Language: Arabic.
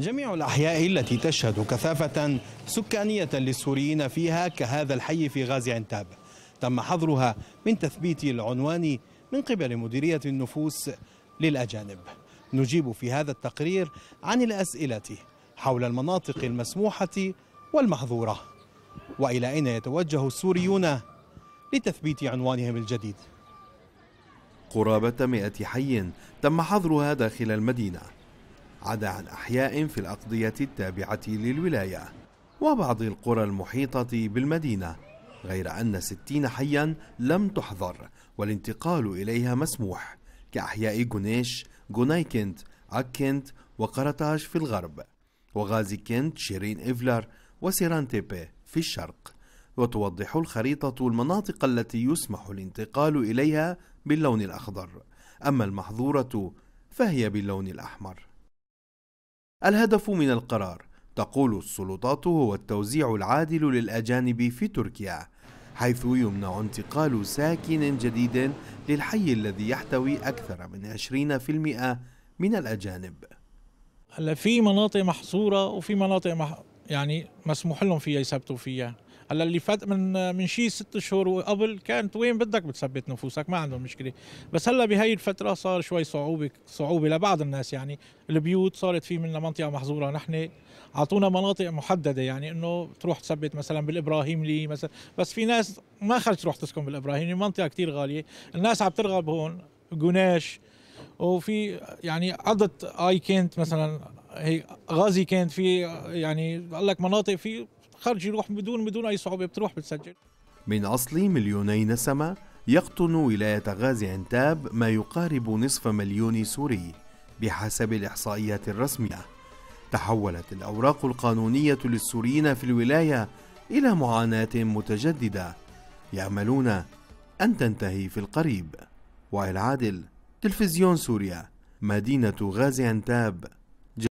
جميع الأحياء التي تشهد كثافة سكانية للسوريين فيها كهذا الحي في غازي عنتاب تم حظرها من تثبيت العنوان من قبل مديرية النفوس للأجانب نجيب في هذا التقرير عن الأسئلة حول المناطق المسموحة والمحظورة وإلى أين يتوجه السوريون لتثبيت عنوانهم الجديد قرابة مئة حي تم حظرها داخل المدينة عدا عن أحياء في الأقضية التابعة للولاية وبعض القرى المحيطة بالمدينة غير أن ستين حيا لم تحظر والانتقال إليها مسموح كأحياء جونيش جونايكنت أكنت وقرطاج في الغرب وغازي كنت شيرين إفلر وسيرانتيبي في الشرق وتوضح الخريطة المناطق التي يسمح الانتقال إليها باللون الأخضر أما المحظورة فهي باللون الأحمر الهدف من القرار تقول السلطات هو التوزيع العادل للأجانب في تركيا حيث يمنع انتقال ساكن جديد للحي الذي يحتوي أكثر من 20% من الأجانب هلا في مناطق محصورة وفي مناطق مح... يعني مسموح لهم فيها يثبتوا فيها هلا اللي فات من من شي ست شهور وقبل كانت وين بدك بتثبت نفوسك ما عندهم مشكله بس هلا بهي الفتره صار شوي صعوبه صعوبه لبعض الناس يعني البيوت صارت في منا منطقه محظوره نحن اعطونا مناطق محدده يعني انه تروح تثبت مثلا بالابراهيم لي مثلا بس في ناس ما خرج تروح تسكن بالابراهيم منطقه كثير غاليه الناس عم ترغب هون قناش وفي يعني عدد اي كنت مثلا هي غازي كانت في يعني بقول لك مناطق في الخرج يروح بدون بدون اي صعوبه بتروح بتسجل من اصل مليوني نسمه يقطن ولايه غازي عنتاب ما يقارب نصف مليون سوري بحسب الاحصائيات الرسميه تحولت الاوراق القانونيه للسوريين في الولايه الى معاناه متجدده ياملون ان تنتهي في القريب وائل عادل تلفزيون سوريا مدينه غازي عنتاب